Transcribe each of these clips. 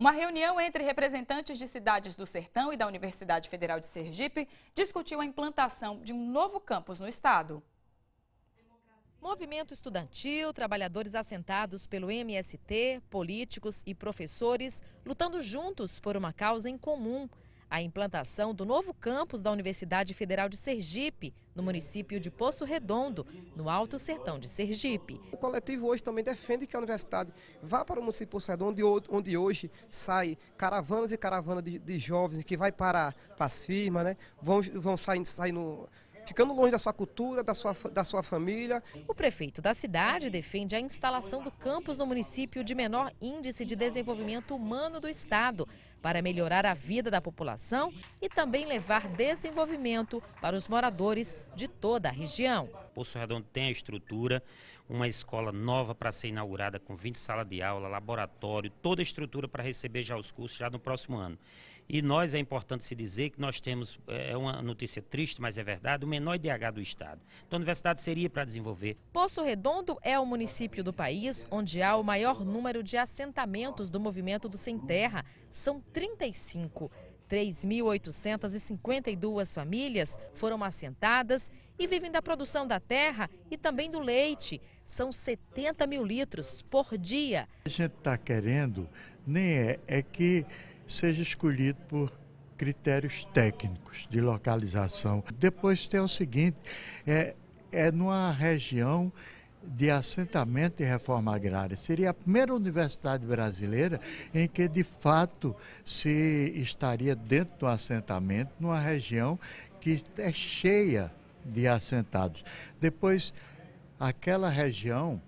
Uma reunião entre representantes de cidades do Sertão e da Universidade Federal de Sergipe discutiu a implantação de um novo campus no estado. Movimento estudantil, trabalhadores assentados pelo MST, políticos e professores lutando juntos por uma causa em comum – a implantação do novo campus da Universidade Federal de Sergipe, no município de Poço Redondo, no Alto Sertão de Sergipe. O coletivo hoje também defende que a universidade vá para o município de Poço Redondo, onde hoje sai caravanas e caravanas de, de jovens que vai para, para as firmas, né? vão, vão saindo, saindo ficando longe da sua cultura, da sua, da sua família. O prefeito da cidade defende a instalação do campus no município de menor índice de desenvolvimento humano do estado, para melhorar a vida da população e também levar desenvolvimento para os moradores de toda a região. Poço Redondo tem a estrutura, uma escola nova para ser inaugurada com 20 salas de aula, laboratório, toda a estrutura para receber já os cursos já no próximo ano. E nós, é importante se dizer que nós temos, é, é uma notícia triste, mas é verdade, o menor IDH do Estado. Então a universidade seria para desenvolver. Poço Redondo é o município do país onde há o maior número de assentamentos do movimento do Sem Terra, são 35. 3.852 famílias foram assentadas e vivem da produção da terra e também do leite. São 70 mil litros por dia. A gente está querendo, nem é, é que seja escolhido por critérios técnicos de localização. Depois tem o seguinte, é, é numa região de assentamento e reforma agrária. Seria a primeira universidade brasileira em que, de fato, se estaria dentro do assentamento, numa região que é cheia de assentados. Depois, aquela região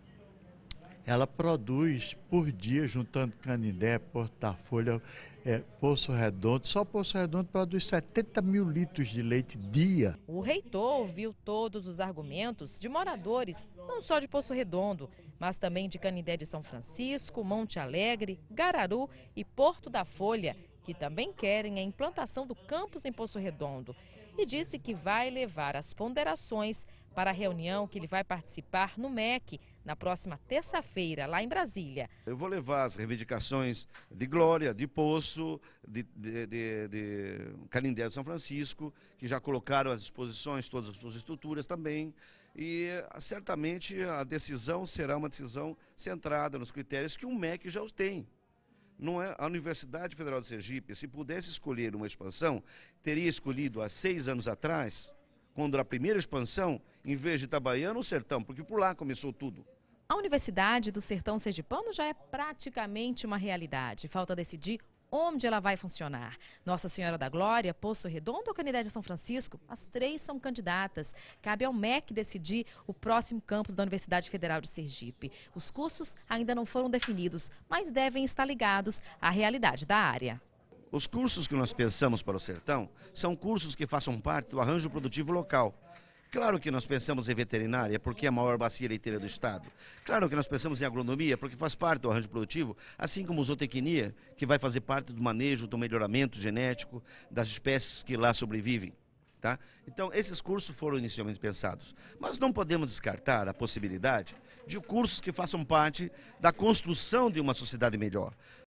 ela produz por dia, juntando Canindé, Porto da Folha, é, Poço Redondo, só Poço Redondo produz 70 mil litros de leite dia. O reitor ouviu todos os argumentos de moradores, não só de Poço Redondo, mas também de Canindé de São Francisco, Monte Alegre, Gararu e Porto da Folha, que também querem a implantação do campus em Poço Redondo. E disse que vai levar as ponderações para a reunião que ele vai participar no MEC, na próxima terça-feira, lá em Brasília. Eu vou levar as reivindicações de Glória, de Poço, de, de, de, de de São Francisco, que já colocaram às disposições todas as suas estruturas também. E certamente a decisão será uma decisão centrada nos critérios que o MEC já tem não é a Universidade Federal de Sergipe, se pudesse escolher uma expansão, teria escolhido há seis anos atrás, quando a primeira expansão em vez de Itabaiana ou Sertão, porque por lá começou tudo. A Universidade do Sertão Sergipano já é praticamente uma realidade. Falta decidir onde ela vai funcionar. Nossa Senhora da Glória, Poço Redondo ou Canidade de São Francisco? As três são candidatas. Cabe ao MEC decidir o próximo campus da Universidade Federal de Sergipe. Os cursos ainda não foram definidos, mas devem estar ligados à realidade da área. Os cursos que nós pensamos para o sertão são cursos que façam parte do arranjo produtivo local. Claro que nós pensamos em veterinária, porque é a maior bacia leiteira do estado. Claro que nós pensamos em agronomia, porque faz parte do arranjo produtivo, assim como zootecnia, que vai fazer parte do manejo, do melhoramento genético das espécies que lá sobrevivem. Tá? Então, esses cursos foram inicialmente pensados. Mas não podemos descartar a possibilidade de cursos que façam parte da construção de uma sociedade melhor.